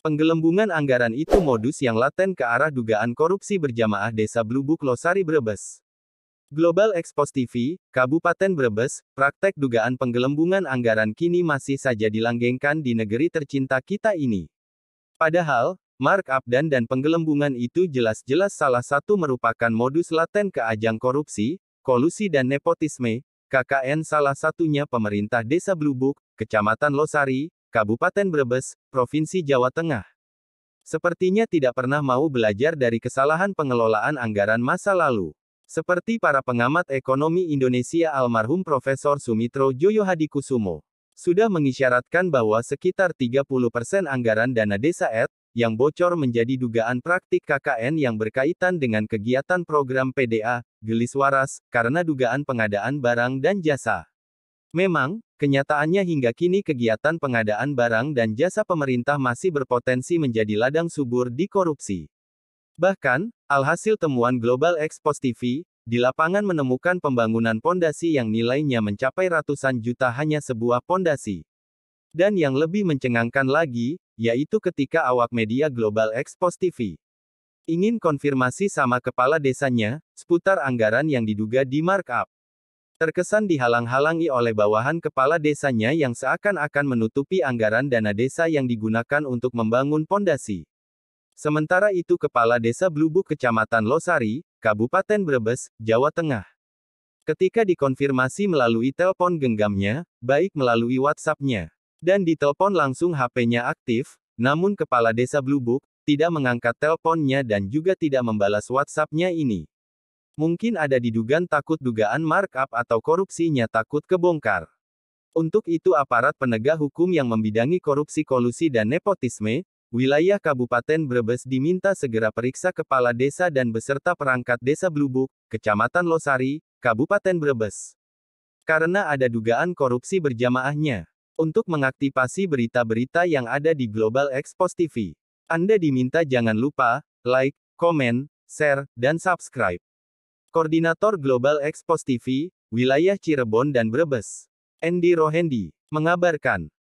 Penggelembungan anggaran itu modus yang laten ke arah dugaan korupsi berjamaah Desa Blubuk Losari Brebes. Global Expos TV, Kabupaten Brebes, praktek dugaan penggelembungan anggaran kini masih saja dilanggengkan di negeri tercinta kita ini. Padahal, markup dan dan penggelembungan itu jelas-jelas salah satu merupakan modus laten ke ajang korupsi, kolusi dan nepotisme, KKN salah satunya pemerintah Desa Blubuk, Kecamatan Losari, Kabupaten Brebes, Provinsi Jawa Tengah. Sepertinya tidak pernah mau belajar dari kesalahan pengelolaan anggaran masa lalu. Seperti para pengamat ekonomi Indonesia almarhum Profesor Sumitro Joyo Hadikusumo, sudah mengisyaratkan bahwa sekitar 30% anggaran dana desa et, yang bocor menjadi dugaan praktik KKN yang berkaitan dengan kegiatan program PDA, gelis waras, karena dugaan pengadaan barang dan jasa. Memang, kenyataannya hingga kini kegiatan pengadaan barang dan jasa pemerintah masih berpotensi menjadi ladang subur di korupsi. Bahkan, alhasil temuan Global Expos TV, di lapangan menemukan pembangunan pondasi yang nilainya mencapai ratusan juta hanya sebuah pondasi. Dan yang lebih mencengangkan lagi, yaitu ketika awak media Global Expos TV ingin konfirmasi sama kepala desanya seputar anggaran yang diduga di markup terkesan dihalang-halangi oleh bawahan kepala desanya yang seakan-akan menutupi anggaran dana desa yang digunakan untuk membangun pondasi. Sementara itu Kepala Desa Blubuk Kecamatan Losari, Kabupaten Brebes, Jawa Tengah. Ketika dikonfirmasi melalui telepon genggamnya, baik melalui WhatsApp-nya, dan ditelepon langsung HP-nya aktif, namun Kepala Desa Blubuk, tidak mengangkat teleponnya dan juga tidak membalas WhatsApp-nya ini. Mungkin ada didugan takut dugaan markup atau korupsinya takut kebongkar. Untuk itu aparat penegak hukum yang membidangi korupsi kolusi dan nepotisme, wilayah Kabupaten Brebes diminta segera periksa kepala desa dan beserta perangkat desa Blubuk, Kecamatan Losari, Kabupaten Brebes. Karena ada dugaan korupsi berjamaahnya untuk mengaktifasi berita-berita yang ada di Global Expos TV. Anda diminta jangan lupa like, komen, share, dan subscribe. Koordinator Global Expos TV, Wilayah Cirebon dan Brebes, Andy Rohendi, mengabarkan,